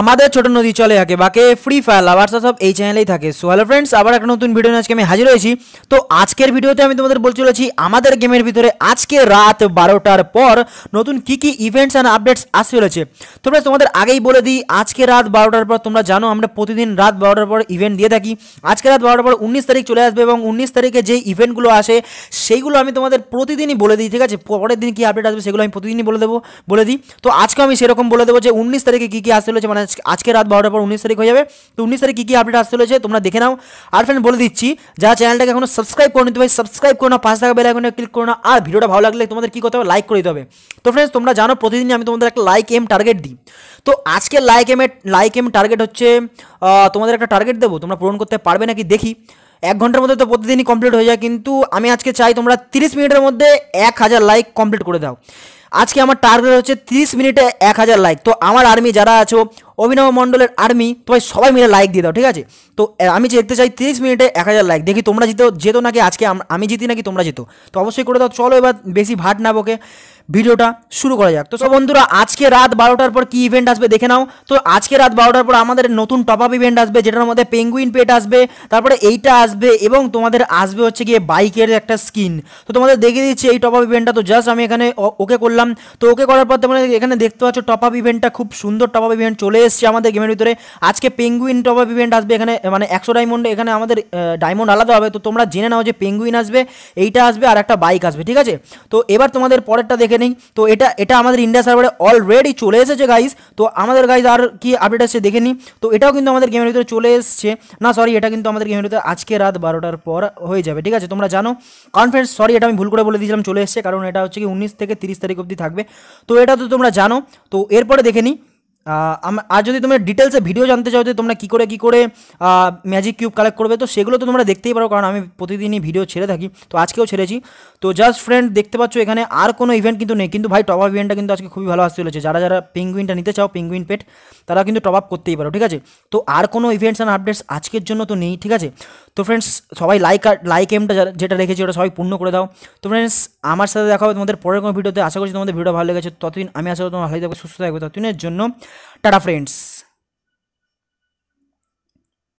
আমাদের ছোট নদী চলে থাকে বাকি ফ্রি ফায়ার লাভার্স সব এই চ্যানেলেই থাকে সো হ্যালো ফ্রেন্ডস আবার একটা নতুন ভিডিও আজকে আমি হাজির হয়েছি তো আজকের ভিডিওতে আমি তোমাদের বলতে চলেছি আমাদের গেমের ভিতরে আজকে রাত বারোটার পর নতুন কী কী ইভেন্টস অ্যান্ড আপডেটস আসতে চলেছে তোমরা তোমাদের আগেই বলে দিই আজকে রাত বারোটার পর তোমরা জানো আমরা প্রতিদিন রাত বারোটার পর ইভেন্ট দিয়ে থাকি আজকে রাত বারোটার পর উনিশ তারিখ চলে আসবে এবং উনিশ তারিখে যে ইভেন্টগুলো আসে সেইগুলো আমি তোমাদের প্রতিদিনই বলে দিই ঠিক আছে পরের দিন কী আপডেট আসবে সেগুলো আমি প্রতিদিনই বলে দেবো বলে দিই তো আজকে আমি সেরকম বলে দেবো যে উনিশ তারিখে কী কী আসতে চলেছে মানে মানে আজকে রাত বারোটার পর উনিশ তারিখ হয়ে যাবে তো উনিশ তারিখ কী কী আপডেট আসতে চলেছে তোমরা দেখে নাও আর ফ্রেন্ড বলে দিচ্ছি যারা চ্যানেলটাকে এখনো সাবস্ক্রাইব করে নিতে ভাই সাবস্ক্রাইব করো না পাঁচ টাকা বেল আইকনে ক্লিক করো না আর ভিডিওটা ভালো লাগলে তোমাদের কী করতে হবে লাইক করে দিতে হবে তো ফ্রেন্ডস তোমরা জানো প্রতিদিনই আমি তোমাদের একটা লাইক এম টার্গেট দিই তো আজকে লাইক এমের লাইক এম টার্গেট হচ্ছে তোমাদের একটা টার্গেট দেবো তোমরা পূরণ করতে পারবে নাকি দেখি এক ঘন্টার মধ্যে তো প্রতিদিনই কমপ্লিট হয়ে যায় কিন্তু আমি আজকে চাই তোমরা তিরিশ মিনিটের মধ্যে এক হাজার লাইক কমপ্লিট করে দাও আজকে আমার টার্গেট হচ্ছে তিরিশ মিনিটে এক হাজার লাইক তো আমার আর্মি যারা আছো অভিনব মণ্ডলের আর্মি তোমায় সবাই মিলে লাইক দিয়ে দাও ঠিক আছে তো আমি দেখতে চাই তিরিশ মিনিটে এক হাজার লাইক দেখি তোমরা জিতো যেত নাকি আজকে আমি জিতি নাকি তোমরা জিতো তো অবশ্যই করে দাও চলো এবার বেশি ভাট না বোকে ভিডিওটা শুরু করা যাক তো সব বন্ধুরা আজকে রাত বারোটার পর কি ইভেন্ট আসবে দেখে নাও তো আজকে রাত বারোটার পর আমাদের নতুন টপ আপ ইভেন্ট আসবে যেটার মধ্যে পেঙ্গুইন পেট আসবে তারপরে এইটা আসবে এবং তোমাদের আসবে হচ্ছে গিয়ে বাইকের একটা স্কিন তো তোমাদের দেখে দিচ্ছি এই টপ আপ ইভেন্টটা তো জাস্ট আমি এখানে ওকে করলাম তো ওকে করার পর তোমাদের এখানে দেখতে পাচ্ছ টপ আপ ইভেন্টটা খুব সুন্দর টপ আপ ইভেন্ট চলে এসছি আমাদের গেমের ভিতরে আজকে পেঙ্গুইন টপ আপ ইভেন্ট আসবে এখানে মানে একশো ডায়মন্ড এখানে আমাদের ডায়মন্ড আলাদা হবে তো তোমরা জেনে নাও যে পেঙ্গুইন আসবে এইটা আসবে আর একটা বাইক আসবে ঠিক আছে তো এবার তোমাদের পরেরটা দেখে নিই তো এটা এটা আমাদের ইন্ডিয়া সার্ভারে অলরেডি চলে এসেছে গাইস তো আমাদের গাইজ আর কি আপডেট আসছে দেখে নিই তো এটাও কিন্তু আমাদের গেমের ভিতরে চলে এসছে না সরি এটা কিন্তু আমাদের গেমের ভিতরে আজকে রাত বারোটার পর হয়ে যাবে ঠিক আছে তোমরা জানো কনফারেন্স সরি এটা আমি ভুল করে বলে দিয়েছিলাম চলে এসছে কারণ এটা হচ্ছে কি উনিশ থেকে তিরিশ তারিখ অবধি থাকবে তো এটা তো তোমরা জানো তো এরপরে দেখে নিই আর যদি তোমরা ডিটেলসে ভিডিও জানতে চাও যে তোমরা কী করে কী করে ম্যাজিক কিউব কালেক্ট করবে তো সেগুলো তো তোমরা দেখতেই পারো কারণ আমি প্রতিদিনই ভিডিও ছেড়ে থাকি তো আজকেও ছেড়েছি তো জাস্ট ফ্রেন্ড দেখতে পাচ্ছ এখানে আর কোনো ইভেন্ট কিন্তু নেই কিন্তু ভাই টপ আপ ইভেন্টটা কিন্তু আজকে খুবই ভালো আসতে চলেছে যারা যারা পিঙ্গুইনটা নিতে চাও পিঙ্গুইন পেট তারা কিন্তু টপ আপ করতেই পারো ঠিক আছে তো আর কোনো ইভেন্টস অ্যান্ড আপডেটস আজকের জন্য তো নেই ঠিক আছে তো ফ্রেন্ডস সবাই লাইক আর লাইক এমটা যেটা রেখেছি ওটা সবাই পূর্ণ করে দাও তো ফ্রেন্ডস আমার সাথে দেখা হবে তোমাদের পরের কোনো ভিডিওতে আশা করছি তোমাদের ভিডিও ভালো লেগেছে ততদিন আমি আশা করি তোমার ভালো থাকবে সুস্থ থাকবে ততদিনের জন্য টাটা ফ্রেন্ডস